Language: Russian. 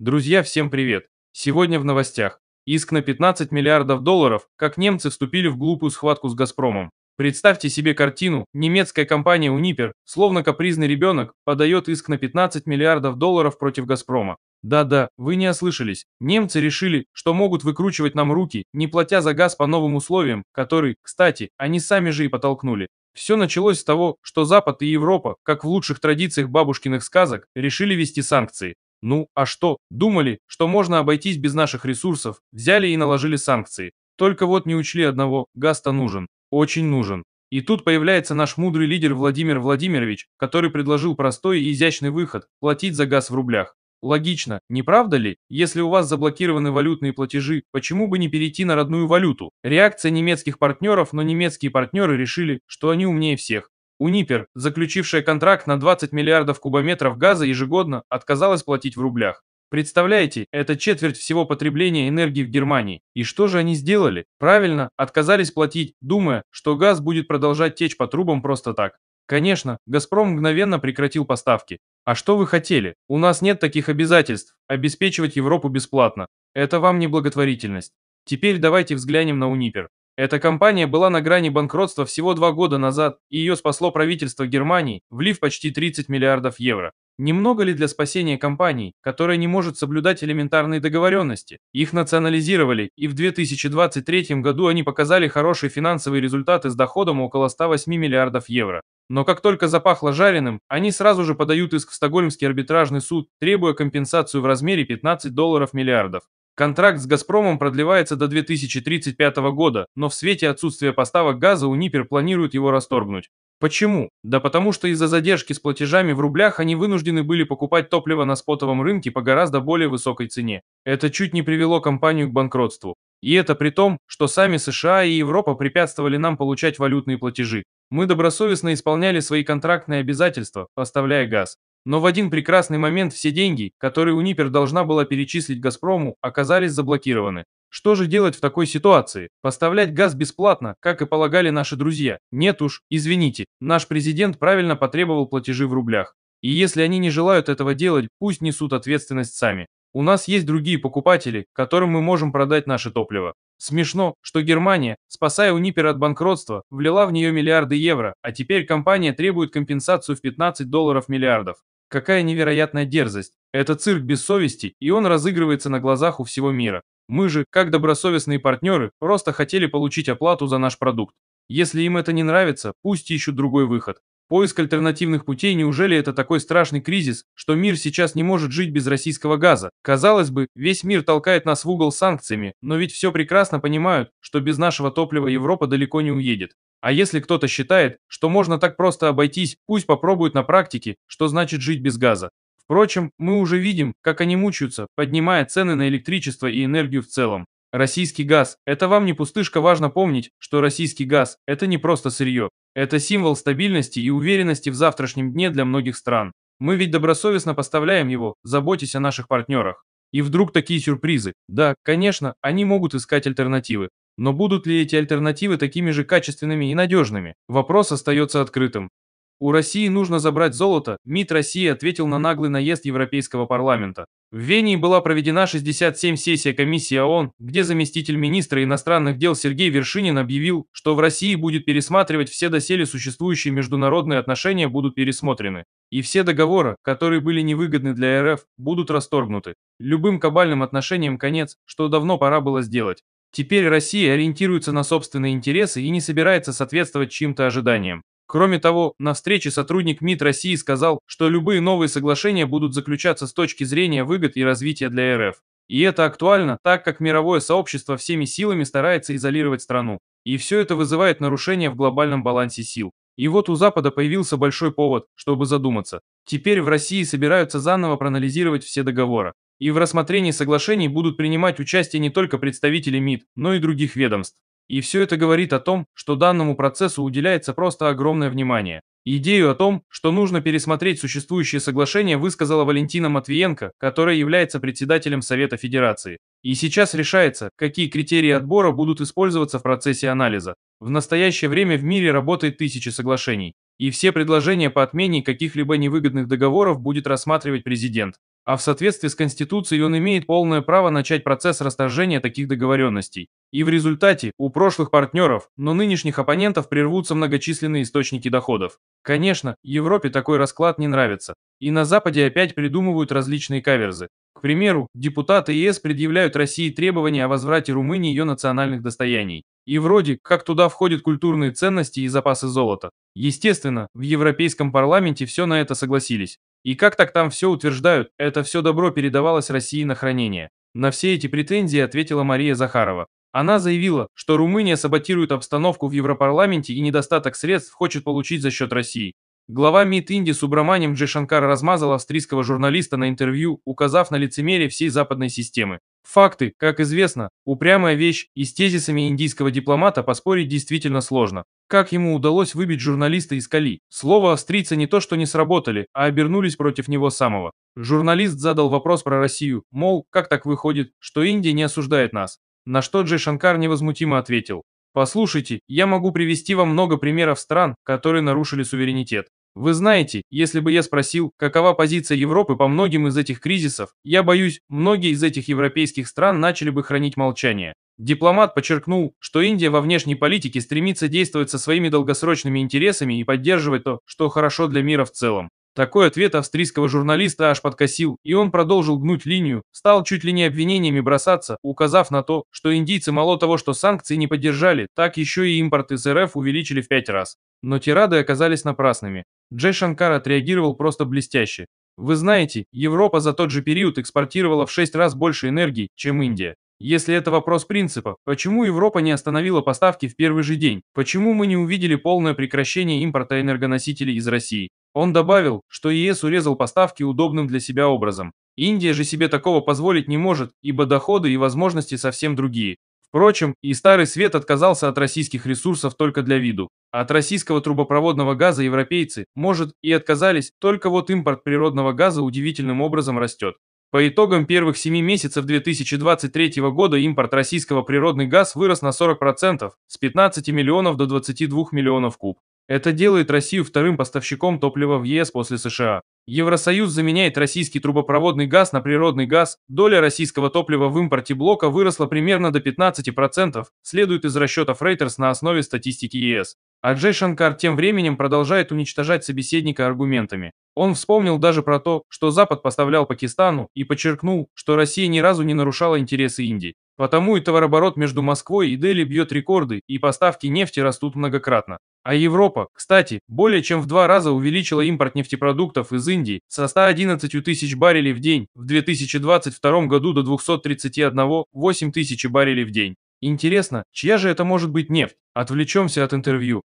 Друзья, всем привет! Сегодня в новостях. Иск на 15 миллиардов долларов, как немцы вступили в глупую схватку с «Газпромом». Представьте себе картину, немецкая компания «Унипер», словно капризный ребенок, подает иск на 15 миллиардов долларов против «Газпрома». Да-да, вы не ослышались. Немцы решили, что могут выкручивать нам руки, не платя за газ по новым условиям, которые, кстати, они сами же и потолкнули. Все началось с того, что Запад и Европа, как в лучших традициях бабушкиных сказок, решили вести санкции. Ну, а что? Думали, что можно обойтись без наших ресурсов, взяли и наложили санкции. Только вот не учли одного, газ-то нужен, очень нужен. И тут появляется наш мудрый лидер Владимир Владимирович, который предложил простой и изящный выход – платить за газ в рублях. Логично, не правда ли? Если у вас заблокированы валютные платежи, почему бы не перейти на родную валюту? Реакция немецких партнеров, но немецкие партнеры решили, что они умнее всех. Унипер, заключившая контракт на 20 миллиардов кубометров газа ежегодно, отказалась платить в рублях. Представляете, это четверть всего потребления энергии в Германии. И что же они сделали? Правильно, отказались платить, думая, что газ будет продолжать течь по трубам просто так. Конечно, «Газпром» мгновенно прекратил поставки. А что вы хотели? У нас нет таких обязательств. Обеспечивать Европу бесплатно. Это вам не благотворительность. Теперь давайте взглянем на Унипер. Эта компания была на грани банкротства всего два года назад, и ее спасло правительство Германии, влив почти 30 миллиардов евро. Немного ли для спасения компаний, которая не может соблюдать элементарные договоренности? Их национализировали, и в 2023 году они показали хорошие финансовые результаты с доходом около 108 миллиардов евро. Но как только запахло жареным, они сразу же подают иск в Стокгольмский арбитражный суд, требуя компенсацию в размере 15 долларов миллиардов. Контракт с «Газпромом» продлевается до 2035 года, но в свете отсутствия поставок газа Унипер планирует его расторгнуть. Почему? Да потому что из-за задержки с платежами в рублях они вынуждены были покупать топливо на спотовом рынке по гораздо более высокой цене. Это чуть не привело компанию к банкротству. И это при том, что сами США и Европа препятствовали нам получать валютные платежи. Мы добросовестно исполняли свои контрактные обязательства, поставляя газ. Но в один прекрасный момент все деньги, которые Унипер должна была перечислить «Газпрому», оказались заблокированы. Что же делать в такой ситуации? Поставлять газ бесплатно, как и полагали наши друзья? Нет уж, извините, наш президент правильно потребовал платежи в рублях. И если они не желают этого делать, пусть несут ответственность сами. У нас есть другие покупатели, которым мы можем продать наше топливо. Смешно, что Германия, спасая Унипер от банкротства, влила в нее миллиарды евро, а теперь компания требует компенсацию в 15 долларов миллиардов. Какая невероятная дерзость. Это цирк без совести, и он разыгрывается на глазах у всего мира. Мы же, как добросовестные партнеры, просто хотели получить оплату за наш продукт. Если им это не нравится, пусть ищут другой выход. Поиск альтернативных путей, неужели это такой страшный кризис, что мир сейчас не может жить без российского газа? Казалось бы, весь мир толкает нас в угол санкциями, но ведь все прекрасно понимают, что без нашего топлива Европа далеко не уедет. А если кто-то считает, что можно так просто обойтись, пусть попробуют на практике, что значит жить без газа. Впрочем, мы уже видим, как они мучаются, поднимая цены на электричество и энергию в целом. Российский газ – это вам не пустышка, важно помнить, что российский газ – это не просто сырье. Это символ стабильности и уверенности в завтрашнем дне для многих стран. Мы ведь добросовестно поставляем его, заботясь о наших партнерах. И вдруг такие сюрпризы. Да, конечно, они могут искать альтернативы. Но будут ли эти альтернативы такими же качественными и надежными? Вопрос остается открытым. У России нужно забрать золото, МИД России ответил на наглый наезд Европейского парламента. В Вении была проведена 67 сессия комиссии ООН, где заместитель министра иностранных дел Сергей Вершинин объявил, что в России будет пересматривать все доселе существующие международные отношения будут пересмотрены, и все договоры, которые были невыгодны для РФ, будут расторгнуты. Любым кабальным отношениям конец, что давно пора было сделать. Теперь Россия ориентируется на собственные интересы и не собирается соответствовать чьим-то ожиданиям. Кроме того, на встрече сотрудник МИД России сказал, что любые новые соглашения будут заключаться с точки зрения выгод и развития для РФ. И это актуально, так как мировое сообщество всеми силами старается изолировать страну. И все это вызывает нарушение в глобальном балансе сил. И вот у Запада появился большой повод, чтобы задуматься. Теперь в России собираются заново проанализировать все договоры. И в рассмотрении соглашений будут принимать участие не только представители МИД, но и других ведомств. И все это говорит о том, что данному процессу уделяется просто огромное внимание. Идею о том, что нужно пересмотреть существующие соглашения, высказала Валентина Матвиенко, которая является председателем Совета Федерации. И сейчас решается, какие критерии отбора будут использоваться в процессе анализа. В настоящее время в мире работает тысячи соглашений, и все предложения по отмене каких-либо невыгодных договоров будет рассматривать президент а в соответствии с Конституцией он имеет полное право начать процесс расторжения таких договоренностей. И в результате у прошлых партнеров, но нынешних оппонентов прервутся многочисленные источники доходов. Конечно, Европе такой расклад не нравится. И на Западе опять придумывают различные каверзы. К примеру, депутаты ЕС предъявляют России требования о возврате Румынии ее национальных достояний. И вроде как туда входят культурные ценности и запасы золота. Естественно, в Европейском парламенте все на это согласились. И как так там все утверждают, это все добро передавалось России на хранение. На все эти претензии ответила Мария Захарова. Она заявила, что Румыния саботирует обстановку в Европарламенте и недостаток средств хочет получить за счет России. Глава МИД Индии Субраманием Джешанкар размазал австрийского журналиста на интервью, указав на лицемерие всей западной системы. Факты, как известно, упрямая вещь, и с тезисами индийского дипломата поспорить действительно сложно. Как ему удалось выбить журналиста из кали? Слово «австрийцы» не то что не сработали, а обернулись против него самого. Журналист задал вопрос про Россию, мол, как так выходит, что Индия не осуждает нас? На что Джей Шанкар невозмутимо ответил. Послушайте, я могу привести вам много примеров стран, которые нарушили суверенитет. Вы знаете, если бы я спросил, какова позиция Европы по многим из этих кризисов, я боюсь, многие из этих европейских стран начали бы хранить молчание. Дипломат подчеркнул, что Индия во внешней политике стремится действовать со своими долгосрочными интересами и поддерживать то, что хорошо для мира в целом. Такой ответ австрийского журналиста аж подкосил, и он продолжил гнуть линию, стал чуть ли не обвинениями бросаться, указав на то, что индийцы мало того, что санкции не поддержали, так еще и импорт из РФ увеличили в пять раз. Но тирады оказались напрасными. Джей Шанкар отреагировал просто блестяще. Вы знаете, Европа за тот же период экспортировала в шесть раз больше энергии, чем Индия. Если это вопрос принципа, почему Европа не остановила поставки в первый же день? Почему мы не увидели полное прекращение импорта энергоносителей из России? Он добавил, что ЕС урезал поставки удобным для себя образом. Индия же себе такого позволить не может, ибо доходы и возможности совсем другие. Впрочем, и Старый Свет отказался от российских ресурсов только для виду. От российского трубопроводного газа европейцы, может, и отказались, только вот импорт природного газа удивительным образом растет. По итогам первых 7 месяцев 2023 года импорт российского природный газ вырос на 40%, с 15 миллионов до 22 миллионов куб. Это делает Россию вторым поставщиком топлива в ЕС после США. Евросоюз заменяет российский трубопроводный газ на природный газ. Доля российского топлива в импорте блока выросла примерно до 15%, следует из расчетов Reuters на основе статистики ЕС. Аджей Шанкар тем временем продолжает уничтожать собеседника аргументами. Он вспомнил даже про то, что Запад поставлял Пакистану и подчеркнул, что Россия ни разу не нарушала интересы Индии. Потому и товарооборот между Москвой и Дели бьет рекорды, и поставки нефти растут многократно. А Европа, кстати, более чем в два раза увеличила импорт нефтепродуктов из Индии со 111 тысяч баррелей в день в 2022 году до 231-8 тысячи баррелей в день. Интересно, чья же это может быть нефть? Отвлечемся от интервью.